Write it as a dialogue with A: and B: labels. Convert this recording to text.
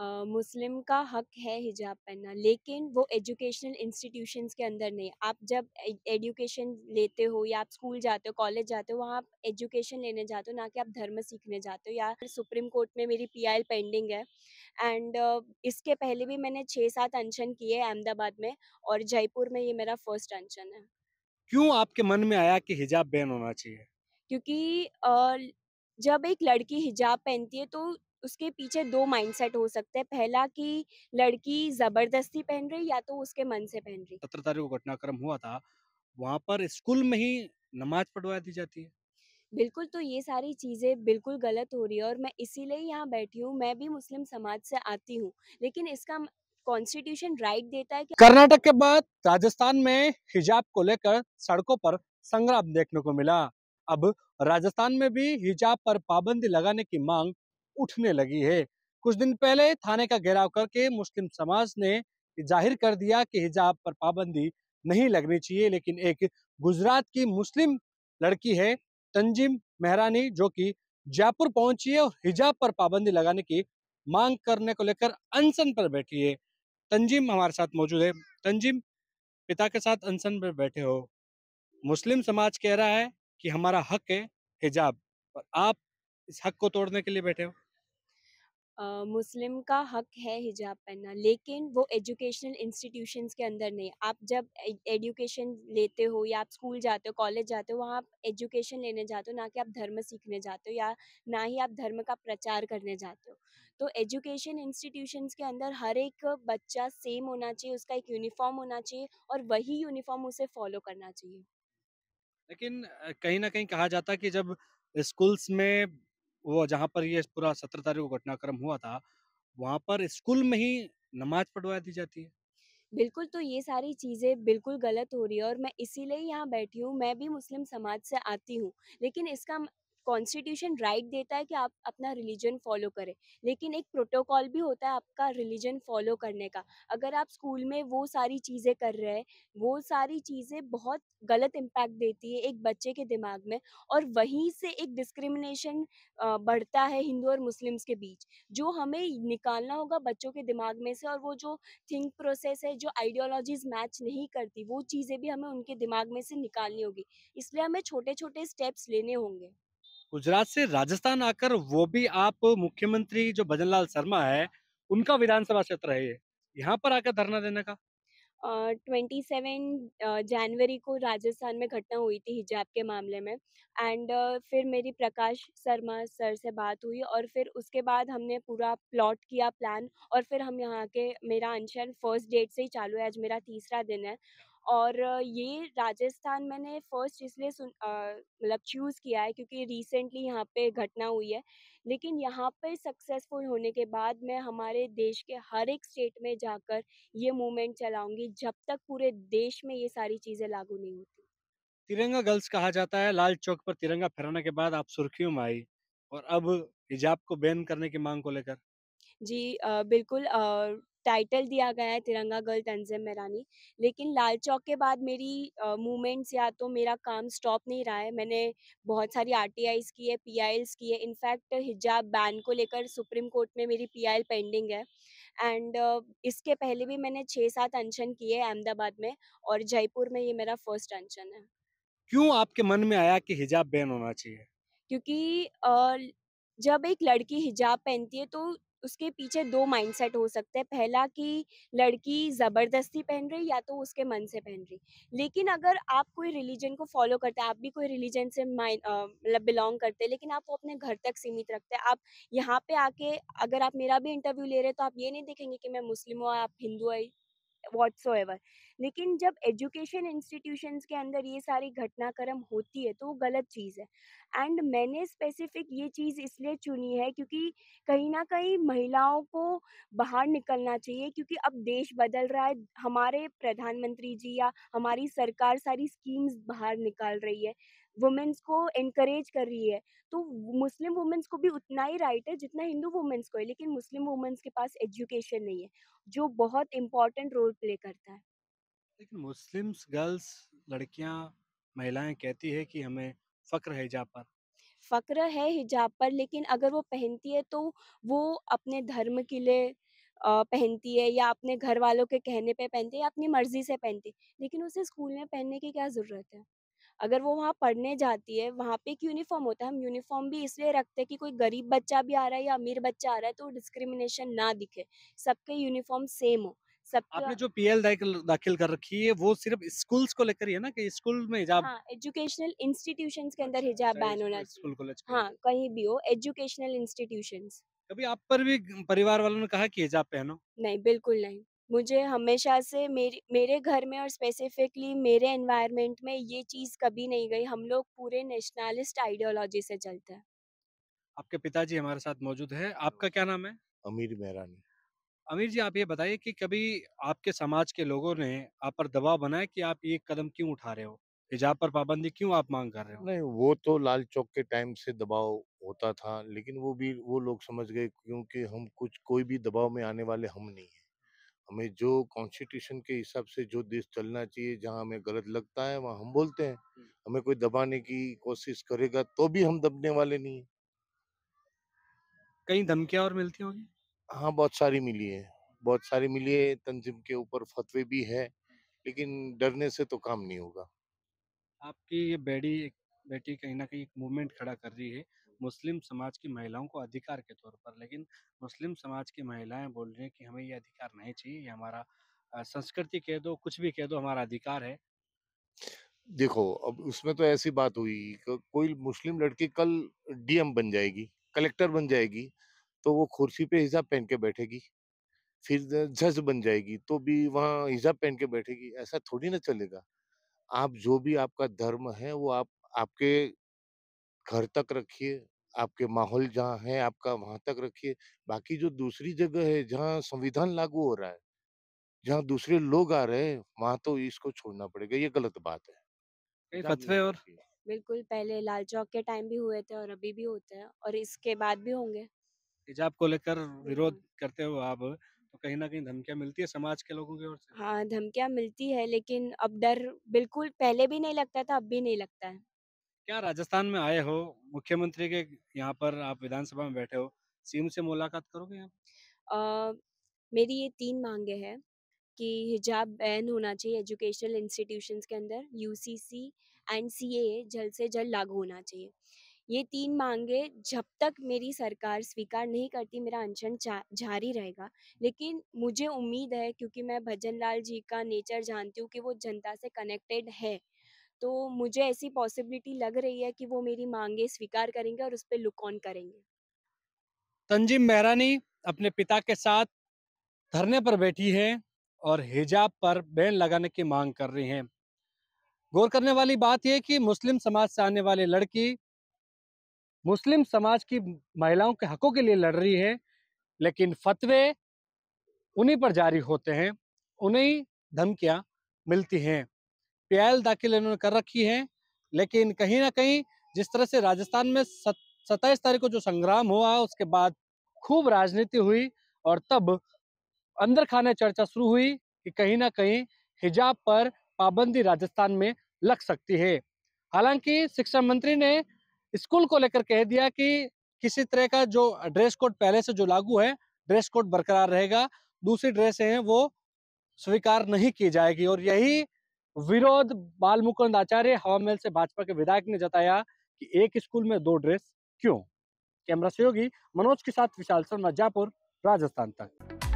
A: मुस्लिम का हक है हिजाब पहनना लेकिन वो एजुकेशनल इंस्टीट्यूशंस के अंदर नहीं आप जब एजुकेशन लेते हो या आप स्कूल जाते हो कॉलेज जाते हो वहाँ आप एजुकेशन लेने जाते हो ना कि आप धर्म सीखने जाते हो या सुप्रीम कोर्ट में मेरी पी पेंडिंग है एंड uh, इसके पहले भी मैंने छः सात अनशन किए अहमदाबाद में और जयपुर में ये मेरा फर्स्ट अनशन है
B: क्यों आपके मन में आया कि हिजाब बैन होना चाहिए
A: क्योंकि uh, जब एक लड़की हिजाब पहनती है तो उसके पीछे दो माइंडसेट हो सकते हैं पहला कि लड़की जबरदस्ती पहन रही या तो उसके मन से पहन रही
B: सत्रह तारीख को घटनाक्रम हुआ था वहाँ पर स्कूल में ही नमाज पढ़वा दी जाती है
A: बिल्कुल तो ये सारी चीज़ें बिल्कुल गलत हो रही है और मैं इसीलिए यहाँ बैठी हूँ मैं भी मुस्लिम समाज से आती हूँ लेकिन इसका कॉन्स्टिट्यूशन राइट देता है कर्नाटक
B: के बाद राजस्थान में हिजाब को लेकर सड़कों पर संग्राम देखने को मिला अब राजस्थान में भी हिजाब पर पाबंदी लगाने की मांग उठने लगी है कुछ दिन पहले थाने का घेराव करके मुस्लिम समाज ने जाहिर कर दिया कि हिजाब पर पाबंदी नहीं लगनी चाहिए लेकिन एक गुजरात की मुस्लिम लड़की है तंजीम मेहरानी जो कि जयपुर पहुंची है और हिजाब पर पाबंदी लगाने की मांग करने को लेकर अनशन पर बैठी है तंजीम हमारे साथ मौजूद है तंजीम पिता के साथ अनशन पर बैठे हो मुस्लिम समाज कह रहा है कि हमारा हक है हिजाब और आप इस हक को तोड़ने के लिए बैठे हो
A: मुस्लिम का हक है हिजाब पहनना लेकिन वो एजुकेशनल इंस्टीट्यूशंस के अंदर नहीं आप जब एजुकेशन लेते हो या आप स्कूल जाते हो कॉलेज जाते हो वहाँ आप एजुकेशन लेने जाते हो ना कि आप धर्म सीखने जाते हो या ना ही आप धर्म का प्रचार करने जाते हो तो एजुकेशन इंस्टीट्यूशंस के अंदर हर एक बच्चा सेम होना चाहिए उसका एक यूनिफॉर्म होना चाहिए और वही यूनिफॉर्म उसे फॉलो करना चाहिए
B: लेकिन कहीं ना कहीं कहा जाता है कि जब स्कूल्स में वो जहाँ पर ये पूरा सत्रह तारीख को घटनाक्रम हुआ था वहाँ पर स्कूल में ही नमाज पढ़वा दी जाती है
A: बिल्कुल तो ये सारी चीज़ें बिल्कुल गलत हो रही है और मैं इसीलिए यहाँ बैठी हूँ मैं भी मुस्लिम समाज से आती हूँ लेकिन इसका कॉन्स्टिट्यूशन राइट right देता है कि आप अपना रिलीजन फॉलो करें लेकिन एक प्रोटोकॉल भी होता है आपका रिलीजन फॉलो करने का अगर आप स्कूल में वो सारी चीज़ें कर रहे हैं वो सारी चीज़ें बहुत गलत इम्पैक्ट देती है एक बच्चे के दिमाग में और वहीं से एक डिस्क्रिमिनेशन बढ़ता है हिंदू और मुस्लिम्स के बीच जो हमें निकालना होगा बच्चों के दिमाग में से और वो जो थिंक प्रोसेस है जो आइडियोलॉजीज मैच नहीं करती वो चीज़ें भी हमें उनके दिमाग में से निकालनी होगी इसलिए हमें छोटे छोटे स्टेप्स लेने होंगे
B: गुजरात से राजस्थान आकर वो भी आप मुख्यमंत्री जो भजनलाल शर्मा है उनका विधानसभा क्षेत्र है यहाँ पर आकर धरना देने का
A: ट्वेंटी सेवन जनवरी को राजस्थान में घटना हुई थी हिजाब के मामले में एंड uh, फिर मेरी प्रकाश शर्मा सर से बात हुई और फिर उसके बाद हमने पूरा प्लॉट किया प्लान और फिर हम यहाँ के मेरा अनशन फर्स्ट डेट से ही चालू है आज मेरा तीसरा दिन है और ये राजस्थान मैंने फर्स्ट इसलिए सुन मतलब चूज़ किया है क्योंकि रिसेंटली यहाँ पे घटना हुई है लेकिन यहाँ पे सक्सेसफुल होने के बाद मैं हमारे देश के हर एक स्टेट में जाकर ये मूवमेंट चलाऊंगी जब तक पूरे देश में ये सारी चीज़ें लागू नहीं होती
B: तिरंगा गर्ल्स कहा जाता है लाल चौक पर तिरंगा फहराने के बाद आप सुर्खियों में आई और अब हिजाब को बैन करने की मांग को लेकर
A: जी आ, बिल्कुल आ, टाइटल दिया गया है तिरंगा गर्ल तंजिम मेरानी लेकिन लाल चौक के बाद मेरी मूवमेंट्स या तो मेरा काम स्टॉप नहीं रहा है मैंने बहुत सारी आर टी आईज की है पी आई एल्स की है इनफैक्ट हिजाब बैन को लेकर सुप्रीम कोर्ट में मेरी पी आई एल पेंडिंग है एंड uh, इसके पहले भी मैंने छः सात अनशन किए अहमदाबाद में और जयपुर में ये मेरा फर्स्ट अनशन है
B: क्यों आपके मन में आया कि हिजाब बैन होना चाहिए
A: क्योंकि uh, जब एक लड़की हिजाब पहनती है तो उसके पीछे दो माइंडसेट हो सकते हैं पहला कि लड़की ज़बरदस्ती पहन रही या तो उसके मन से पहन रही लेकिन अगर आप कोई रिलीजन को फॉलो करते हैं आप भी कोई रिलीजन से मतलब बिलोंग करते हैं लेकिन आप वो अपने घर तक सीमित रखते हैं आप यहाँ पे आके अगर आप मेरा भी इंटरव्यू ले रहे हैं तो आप ये नहीं देखेंगे कि मैं मुस्लिम हूँ आप हिंदू है वॉट्स एवर लेकिन जब एजुकेशन इंस्टीट्यूशंस के अंदर ये सारी घटनाक्रम होती है तो वो गलत चीज़ है एंड मैंने स्पेसिफिक ये चीज़ इसलिए चुनी है क्योंकि कहीं ना कहीं महिलाओं को बाहर निकलना चाहिए क्योंकि अब देश बदल रहा है हमारे प्रधानमंत्री जी या हमारी सरकार सारी स्कीम्स बाहर निकाल रही है वुमेंस को इनक्रेज कर रही है तो मुस्लिम वुमेंस को भी उतना ही राइट है जितना हिंदू वुमेंस को है लेकिन मुस्लिम वुमेंस के पास एजुकेशन नहीं है जो बहुत इम्पोर्टेंट रोल प्ले करता है
B: लेकिन मुस्लिम्स गर्ल्स लड़कियां महिलाएं कहती है कि हमें फ़क्र है हिजाब पर
A: फ़क्र है हिजाब पर लेकिन अगर वो पहनती है तो वो अपने धर्म के लिए पहनती है या अपने घर वालों के कहने पे पहनती है या अपनी मर्जी से पहनती है लेकिन उसे स्कूल में पहनने की क्या ज़रूरत है अगर वो वहाँ पढ़ने जाती है वहाँ पे एक यूनिफॉर्म होता है हम यूनिफॉर्म भी इसलिए रखते हैं कि कोई गरीब बच्चा भी आ रहा है या अमीर बच्चा आ रहा है तो डिस्क्रिमिनेशन ना दिखे सबके यूनिफॉर्म सेम हो आपने जो
B: पीएल दाखिल कर रखी है वो सिर्फ स्कूल्स को लेकर है ना कि स्कूल में हिजाब हाँ,
A: एजुकेशनल इंस्टीट्यूशन के अंदर अच्छा, हिजाब अच्छा, बैन होना
B: स्कूल कॉलेज हाँ
A: कहीं भी हो एजुकेशनल इंस्टीट्यूशन
B: कभी आप पर भी परिवार वालों ने कहा कि हिजाब पहनो
A: नहीं बिल्कुल नहीं मुझे हमेशा से मेरे मेरे घर में और स्पेसिफिकली मेरे एनवायरनमेंट में ये चीज़ कभी नहीं गई। हम लोग पूरे नेशनलिस्ट आइडियोलॉजी से चलते हैं।
B: आपके पिताजी हमारे साथ मौजूद है आपका हाँ। क्या नाम है? अमीर मेहरानी। अमीर जी आप ये बताइए कि कभी आपके समाज के लोगों ने आप पर दबाव बनाया कि
C: आप ये कदम क्यों उठा रहे हो? हिजाब पर पाबंदी क्यों आप मांग कर रहे हो? नहीं, वो तो लाल चौक के टाइम से दबाव होता था लेकिन वो भी वो लोग समझ गए क्योंकि हम कुछ कोई भी दबाव में आने वाले हम नहीं हमें जो कॉन्स्टिट्यूशन के हिसाब से जो देश चलना चाहिए जहां हमें गलत लगता है वहां हम बोलते हैं हमें कोई दबाने की कोशिश करेगा तो भी हम दबने वाले नहीं कहीं धमकियां और मिलती होगी हाँ बहुत सारी मिली है बहुत सारी मिली है तंजीम के ऊपर फतवे भी है लेकिन डरने से तो काम नहीं होगा
B: आपकी ये बेड़ी बेटी कहीं ना कहीं एक मूवमेंट खड़ा कर रही है मुस्लिम समाज की महिलाओं को अधिकार के तौर पर लेकिन मुस्लिम समाज की महिलाएं बोल रही हैं कि हमें ये अधिकार नहीं चाहिए ये हमारा संस्कृति कह दो कुछ भी कह दो हमारा अधिकार
C: है देखो अब उसमें तो ऐसी बात हुई कोई मुस्लिम लड़की कल डीएम बन जाएगी कलेक्टर बन जाएगी तो वो कुर्सी पे हिजाब पहन के बैठेगी फिर जज बन जाएगी तो भी वहाँ हिजाब पहन के बैठेगी ऐसा थोड़ी ना चलेगा आप जो भी आपका धर्म है वो आप आपके घर तक रखिए आपके माहौल जहाँ है आपका वहाँ तक रखिए बाकी जो दूसरी जगह है जहाँ संविधान लागू हो रहा है जहाँ दूसरे लोग आ रहे हैं वहाँ तो इसको छोड़ना पड़ेगा ये गलत बात है और
A: बिल्कुल पहले लाल चौक के टाइम भी हुए थे और अभी भी होते हैं और इसके बाद भी होंगे
B: हिजाब को लेकर विरोध करते हो आप तो कहीं ना कहीं धमकियां मिलती है समाज के लोगों की ओर
A: से हाँ धमकियां मिलती है लेकिन अब डर बिल्कुल पहले भी नहीं लगता था अब भी नहीं लगता है
B: क्या राजस्थान में आए हो मुख्यमंत्री के यहाँ पर आप विधानसभा में बैठे हो सीएम से मुलाकात करोगे
A: आप मेरी ये तीन मांगे हैं कि हिजाब बैन होना चाहिए एजुकेशनल इंस्टीट्यूशंस के अंदर यूसीसी एंड सीए जल्द से जल्द लागू होना चाहिए ये तीन मांगे जब तक मेरी सरकार स्वीकार नहीं करती मेरा अनशन जारी रहेगा लेकिन मुझे उम्मीद है क्योंकि मैं भजन लाल जी का नेचर जानती हूँ कि वो जनता से कनेक्टेड है तो मुझे ऐसी पॉसिबिलिटी लग रही है कि वो मेरी मांगे स्वीकार करेंगे और उस पर लुक ऑन करेंगे
B: तंजीम मेहरानी अपने पिता के साथ धरने पर बैठी है और हिजाब पर बैन लगाने की मांग कर रही हैं गौर करने वाली बात यह कि मुस्लिम समाज से आने वाली लड़की मुस्लिम समाज की महिलाओं के हकों के लिए लड़ रही है लेकिन फतवे उन्हीं पर जारी होते हैं उन्हें धमकियां मिलती हैं पीआईएल दाखिल इन्होंने कर रखी है लेकिन कहीं ना कहीं जिस तरह से राजस्थान में सत्ताईस तारीख को जो संग्राम हुआ उसके बाद खूब राजनीति हुई और तब अंदर खाने चर्चा शुरू हुई कि कहीं ना कहीं हिजाब पर पाबंदी राजस्थान में लग सकती है हालांकि शिक्षा मंत्री ने स्कूल को लेकर कह दिया कि किसी तरह का जो ड्रेस कोड पहले से जो लागू है ड्रेस कोड बरकरार रहेगा दूसरी ड्रेस हैं वो स्वीकार नहीं की जाएगी और यही विरोध बाल मुकुंद आचार्य महल से भाजपा के विधायक ने जताया कि एक स्कूल में दो ड्रेस क्यों कैमरा सहयोगी मनोज के साथ विशाल शर्मा जयपुर राजस्थान तक